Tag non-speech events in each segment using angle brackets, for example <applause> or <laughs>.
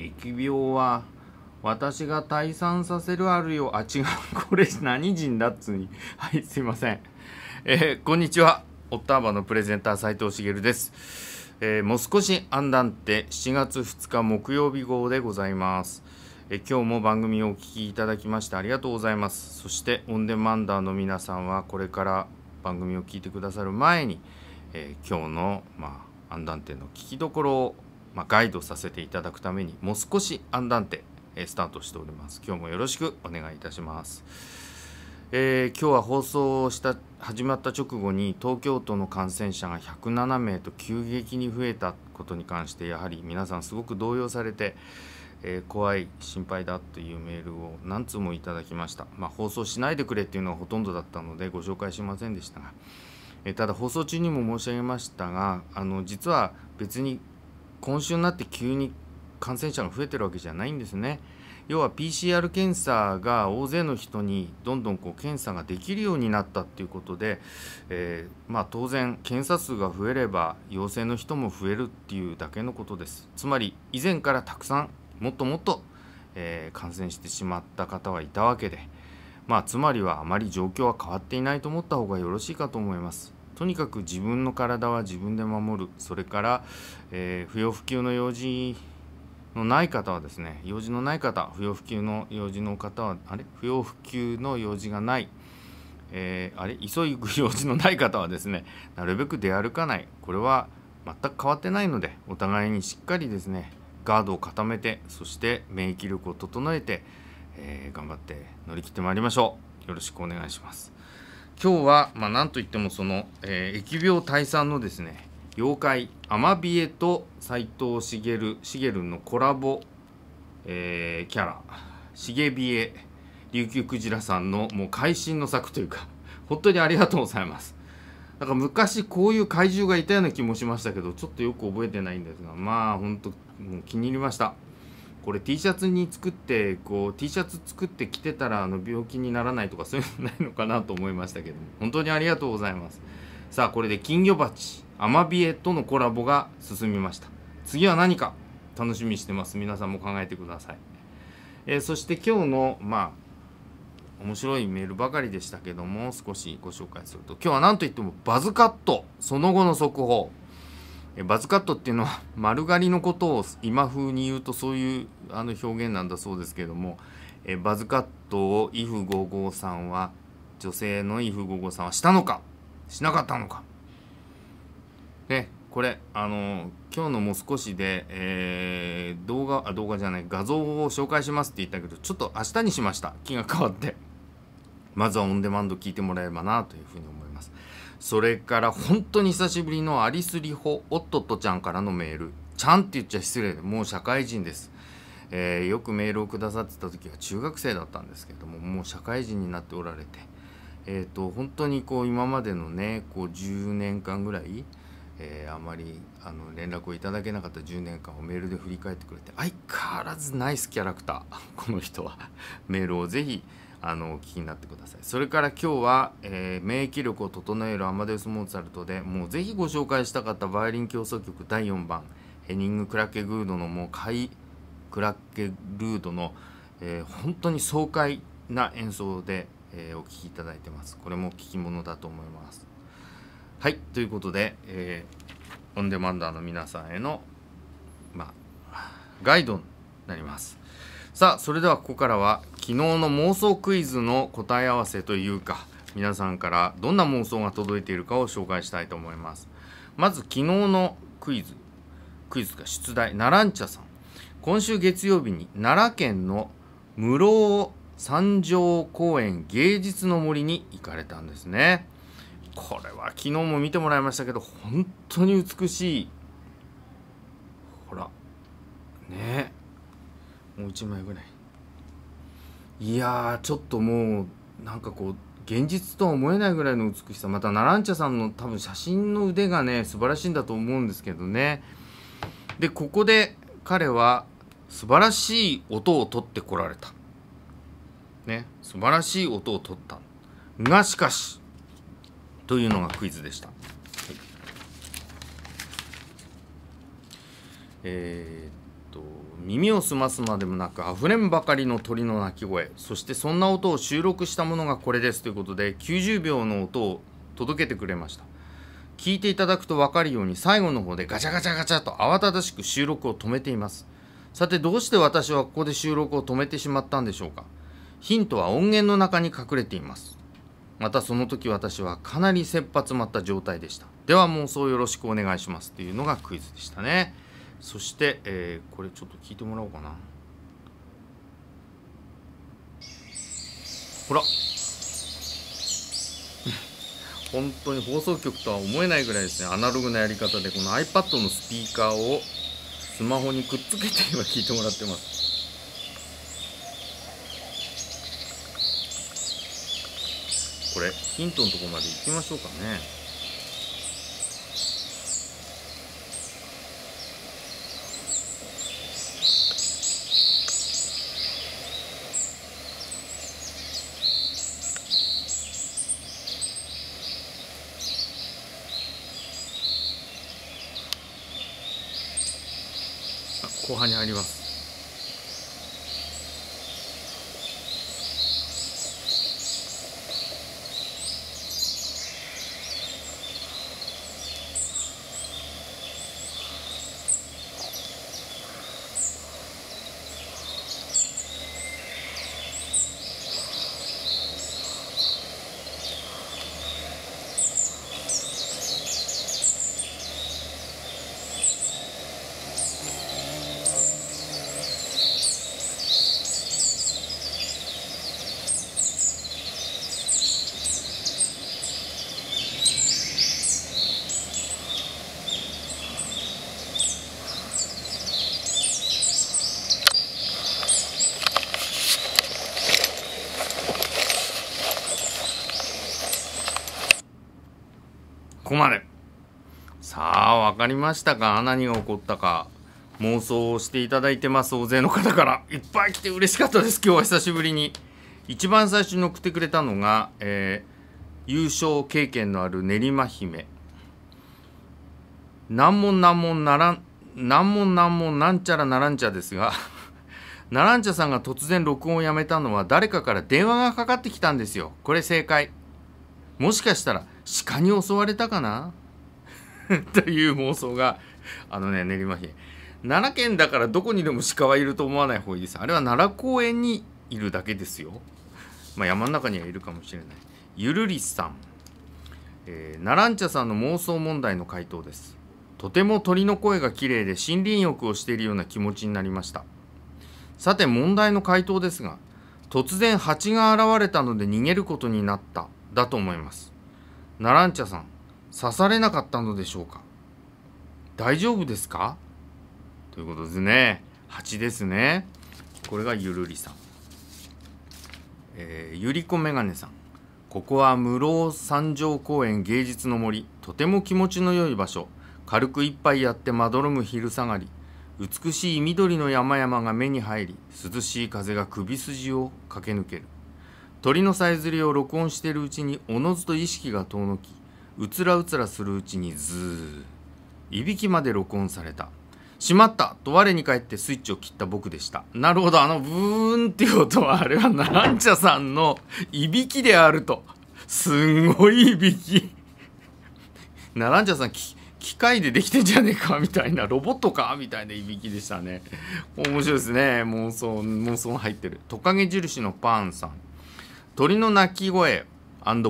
疫病は私が退散させるあるよあ違う <laughs> これ何人だっつうにはいすいませんえー、こんにちはオッターバのプレゼンター斉藤茂ですえー、もう少しアンダンテ7月2日木曜日号でございますえー、今日も番組をお聴きいただきましてありがとうございますそしてオンデマンダーの皆さんはこれから番組を聞いてくださる前に、え今日のまあアンダンテの聞きどころをまあ、ガイドさせていただくためにもう少しアンダンテ、えスタートしております今日もよろしくお願いいたします、えー、今日は放送した始まった直後に東京都の感染者が107名と急激に増えたことに関してやはり皆さんすごく動揺されてえー、怖い心配だというメールを何通もいただきました、まあ、放送しないでくれっていうのはほとんどだったのでご紹介しませんでしたが、えー、ただ放送中にも申し上げましたがあの実は別に今週になって急に感染者が増えてるわけじゃないんですね。要は PCR 検査が大勢の人にどんどんこう検査ができるようになったっていうことで、えー、まあ、当然検査数が増えれば陽性の人も増えるっていうだけのことですつまり以前からたくさんもっともっと、えー、感染してしまった方はいたわけで、まあ、つまりはあまり状況は変わっていないと思った方がよろしいかと思います。とにかく自分の体は自分で守るそれから、えー、不要不急の用事のない方はですね用事のない方不要不急の用事の方はあれ不要不急の用事がない、えー、あれ急い用事のない方はですねなるべく出歩かないこれは全く変わってないのでお互いにしっかりですねガードを固めてそして免疫力を整えて、えー、頑張って乗り切ってまいりましょうよろしくお願いします。今日は、まあ、なんといってもその、えー、疫病退散のですね妖怪アマビエと斎藤茂茂のコラボ、えー、キャラ茂ビエ琉球クジラさんのもう会心の作というか本当にありがとうございますなんか昔こういう怪獣がいたような気もしましたけどちょっとよく覚えてないんですがまあ本当もう気に入りましたこれ T シャツに作ってこう T シャツ作って着てたらあの病気にならないとかそういうのないのかなと思いましたけども本当にありがとうございますさあこれで金魚鉢アマビエとのコラボが進みました次は何か楽しみにしてます皆さんも考えてください、えー、そして今日のまあ面白いメールばかりでしたけども少しご紹介すると今日は何といってもバズカットその後の速報バズカットっていうのは <laughs> 丸刈りのことを今風に言うとそういうあの表現なんだそうですけどもえバズカットをイフ553は女性のイフ553はしたのかしなかったのかねこれあの今日のもう少しで、えー、動画あ動画じゃない画像を紹介しますって言ったけどちょっと明日にしました気が変わってまずはオンデマンド聞いてもらえればなというふうに思います。それから本当に久しぶりのアリスリホおっとっとちゃんからのメールちゃんって言っちゃ失礼でもう社会人です、えー、よくメールをくださってた時は中学生だったんですけどももう社会人になっておられてえっ、ー、と本当にこう今までのねこう10年間ぐらいえー、あまりあの連絡をいただけなかった10年間をメールで振り返ってくれて相変わらずナイスキャラクターこの人はメールをぜひ、あのお聞きになってくださいそれから今日は、えー、免疫力を整えるアマデウス・モーツァルトでもうぜひご紹介したかったバイオリン協奏曲第4番ヘニング・クラッケ・グードのもうカクラッケ・ルードの、えー、本当に爽快な演奏で、えー、お聴きいただいてますこれも聴き物だと思いますはいということで、えー、オンデマンダーの皆さんへのまあガイドになりますさあそれではここからは昨日の妄想クイズの答え合わせというか皆さんからどんな妄想が届いているかを紹介したいと思いますまず昨日のクイズクイズか出題奈良ャさん今週月曜日に奈良県の室尾三条公園芸術の森に行かれたんですねこれは昨日も見てもらいましたけど本当に美しいほらねもう1枚ぐらいいやちょっともうなんかこう現実とは思えないぐらいの美しさまたナランチャさんの多分写真の腕がね素晴らしいんだと思うんですけどねでここで彼は素晴らしい音を取ってこられたね素晴らしい音を取ったがしかしというのがクイズでした、はい、えーと耳を澄ますまでもなくあふれんばかりの鳥の鳴き声そしてそんな音を収録したものがこれですということで90秒の音を届けてくれました聞いていただくと分かるように最後の方でガチャガチャガチャと慌ただしく収録を止めていますさてどうして私はここで収録を止めてしまったんでしょうかヒントは音源の中に隠れていますまたその時私はかなり切羽詰まった状態でしたでは妄想よろしくお願いしますというのがクイズでしたねそして、えー、これちょっと聞いてもらおうかなほら <laughs> 本当に放送局とは思えないぐらいですねアナログなやり方でこの iPad のスピーカーをスマホにくっつけて今聞いてもらってますこれヒントのとこまで行きましょうかね後半に入りますあ分かりましたか何が起こったか妄想をしていただいてます大勢の方からいっぱい来て嬉しかったです今日は久しぶりに一番最初に送ってくれたのが、えー、優勝経験のある練馬姫難問難問ならん難問難問なんちゃらならんちゃですがナランチャさんが突然録音をやめたのは誰かから電話がかかってきたんですよこれ正解もしかしたら鹿に襲われたかな <laughs> という妄想が、あのね、練馬市。奈良県だからどこにでも鹿はいると思わない方がいいです。あれは奈良公園にいるだけですよ。まあ、山の中にはいるかもしれない。ゆるりさん。えー、ナランチャさんの妄想問題の回答です。とても鳥の声が綺麗で森林浴をしているような気持ちになりました。さて問題の回答ですが、突然蜂が現れたので逃げることになった、だと思います。ナランチャさん、刺されなかったのでしょうか大丈夫ですかということですね蜂ですねこれがゆるりさん、えー、ゆりこメガネさんここは室生三条公園芸術の森とても気持ちの良い場所軽く一杯やってまどろむ昼下がり美しい緑の山々が目に入り涼しい風が首筋を駆け抜ける鳥のさえずりを録音しているうちにおのずと意識が遠のきうつらうつらするうちにずーいびきまで録音されたしまったと我に返ってスイッチを切った僕でしたなるほどあのブーンっていう音はあれはなんちゃさんのいびきであるとすんごいいびき <laughs> ナランチャさんき機械でできてんじゃねえかみたいなロボットかみたいないびきでしたね面白いですね妄想妄想入ってるトカゲ印のパンさん鳥の鳴き声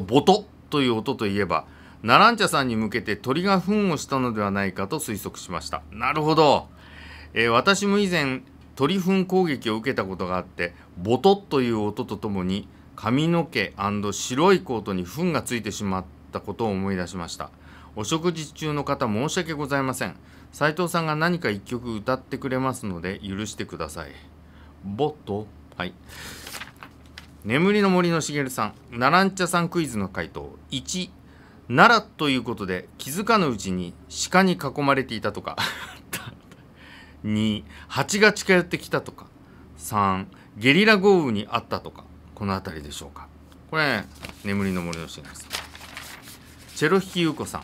ボトという音といえばナランチャさんに向けて鳥が糞をしたのではないかと推測しましたなるほど、えー、私も以前鳥糞攻撃を受けたことがあってボトッという音とともに髪の毛白いコートに糞がついてしまったことを思い出しましたお食事中の方申し訳ございません斉藤さんが何か一曲歌ってくれますので許してくださいボットはい眠りの森のしげるさんナランチャさんクイズの回答1奈良ということで気づかぬうちに鹿に囲まれていたとか2 <laughs> 蜂が近寄ってきたとか3ゲリラ豪雨にあったとかこの辺りでしょうかこれ、ね、眠りの森のシーンですチェロヒキユコさん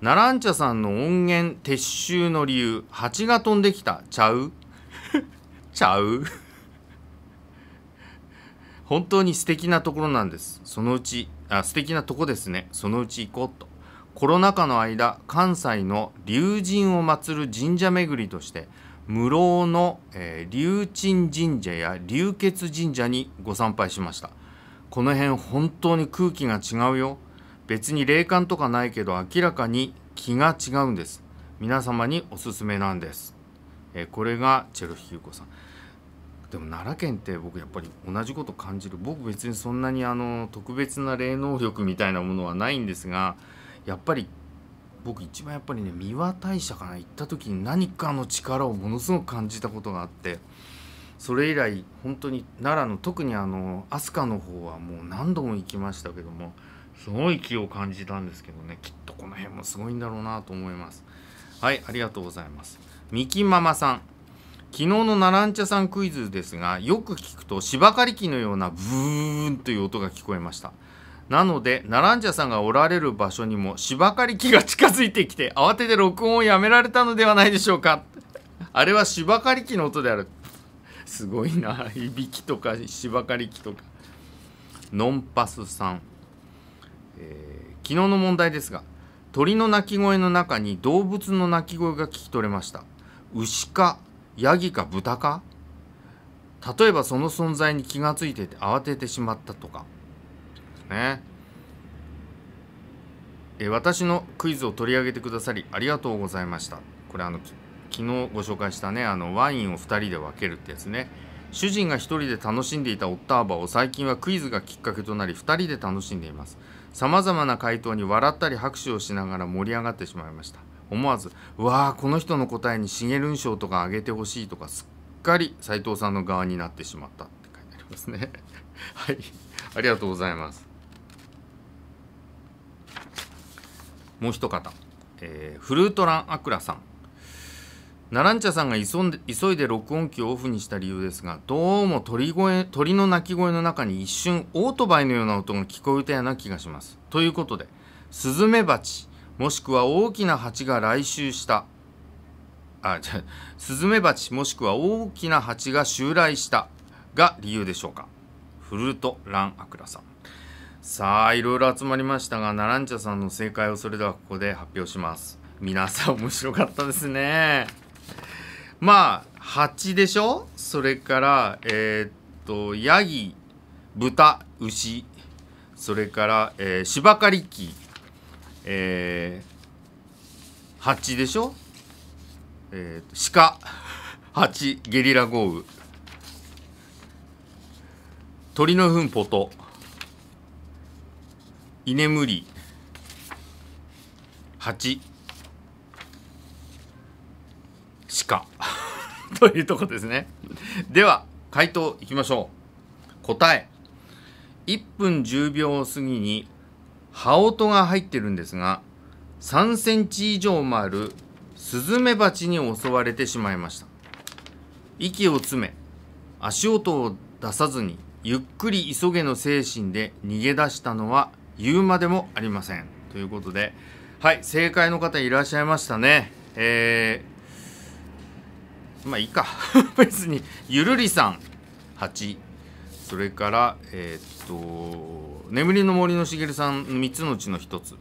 ナランチャさんの音源撤収の理由蜂が飛んできたちゃう <laughs> ちゃう本当に素敵なところなんです。そのうち、あ、素敵なとこですね。そのうち行こうと。コロナ禍の間、関西の龍神を祀る神社巡りとして、室生の、えー、龍鎮神社や龍血神社にご参拝しました。この辺本当に空気が違うよ。別に霊感とかないけど明らかに気が違うんです。皆様におすすめなんです。えー、これがチェロヒーコさん。でも奈良県って僕やっぱり同じこと感じる僕別にそんなにあの特別な霊能力みたいなものはないんですがやっぱり僕一番やっぱりね三輪大社から行った時に何かの力をものすごく感じたことがあってそれ以来本当に奈良の特にあの飛鳥の方はもう何度も行きましたけどもすごい気を感じたんですけどねきっとこの辺もすごいんだろうなと思いますはいありがとうございますみきママさん昨日のナランチャさんクイズですが、よく聞くと芝刈り機のようなブーンという音が聞こえました。なので、ナランチャさんがおられる場所にも芝刈り機が近づいてきて、慌てて録音をやめられたのではないでしょうか。あれは芝刈り機の音である。すごいな。いびきとか芝刈り機とか。ノンパスさん。えー、昨日の問題ですが、鳥の鳴き声の中に動物の鳴き声が聞き取れました。牛かヤギか豚か例えばその存在に気がついてて慌ててしまったとかねえ私のクイズを取り上げてくださりありがとうございましたこれあの昨日ご紹介したねあのワインを2人で分けるってやつね主人が1人で楽しんでいたオッターバを最近はクイズがきっかけとなり2人で楽しんでいますさまざまな回答に笑ったり拍手をしながら盛り上がってしまいました思わず「わあこの人の答えに茂るん賞とかあげてほしい」とかすっかり斎藤さんの側になってしまったって書いてありますね <laughs> はいありがとうございますもう一方、えー、フルートランアクラさんナランチャさんが急んで急いで録音機をオフにした理由ですがどうも鳥声鳥の鳴き声の中に一瞬オートバイのような音が聞こえたような気がしますということでスズメバチもしくは大きな蜂が来襲した。あ、じゃスズメバチもしくは大きな蜂が襲来したが理由でしょうか。フルート・ラン・アクラさん。さあ、いろいろ集まりましたが、ナランチャさんの正解をそれではここで発表します。皆さん面白かったですね。まあ、蜂でしょそれから、えー、っと、ヤギ、豚、牛、それから、えー、芝刈り機。えー、蜂でしょえー、鹿、蜂、ゲリラ豪雨。鳥の糞ポト。居眠り。蜂。鹿。<laughs> というとこですね。では、回答いきましょう。答え。1分10秒過ぎに羽音が入ってるんですが3センチ以上もあるスズメバチに襲われてしまいました息を詰め足音を出さずにゆっくり急げの精神で逃げ出したのは言うまでもありませんということではい正解の方いらっしゃいましたねえー、まあいいか <laughs> 別にゆるりさん8それからえー、っと眠りの森のしげるさん3つのうちの1つ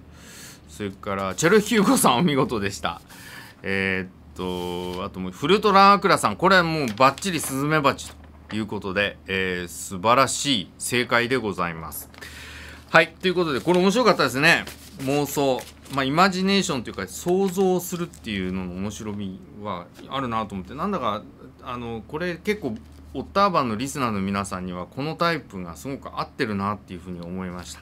それからチェルヒューゴさんお見事でしたえー、っとあともうフルトラアクラさんこれはもうバッチリスズメバチということで、えー、素晴らしい正解でございますはいということでこれ面白かったですね妄想まあ、イマジネーションというか想像するっていうのの面白みはあるなと思ってなんだかあのこれ結構オッターバンのリスナーの皆さんにはこのタイプがすごく合ってるなっていうふうに思いました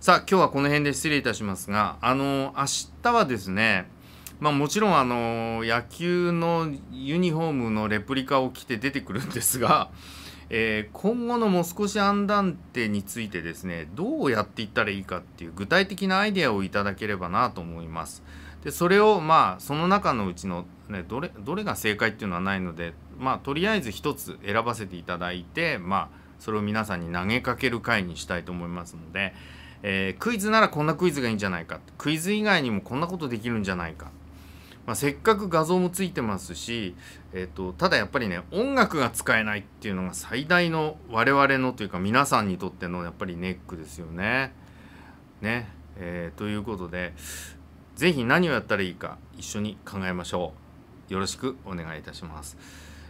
さあ今日はこの辺で失礼いたしますがあの明日はですねまあ、もちろんあの野球のユニフォームのレプリカを着て出てくるんですが、えー、今後のもう少しアンダンテについてですねどうやっていったらいいかっていう具体的なアイデアをいただければなと思います。でそれをまあその中のうちの、ね、どれどれが正解っていうのはないのでまあ、とりあえず1つ選ばせていただいて、まあ、それを皆さんに投げかける回にしたいと思いますので、えー、クイズならこんなクイズがいいんじゃないかクイズ以外にもこんなことできるんじゃないか、まあ、せっかく画像もついてますし、えーと、とただやっぱりね音楽が使えないっていうのが最大の我々のというか皆さんにとってのやっぱりネックですよね。ねえー、ということで是非何をやったらいいか一緒に考えましょう。よろしくお願いいたします。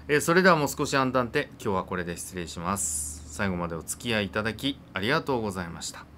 えー、それではもう少し暗淡で今日はこれで失礼します最後までお付き合いいただきありがとうございました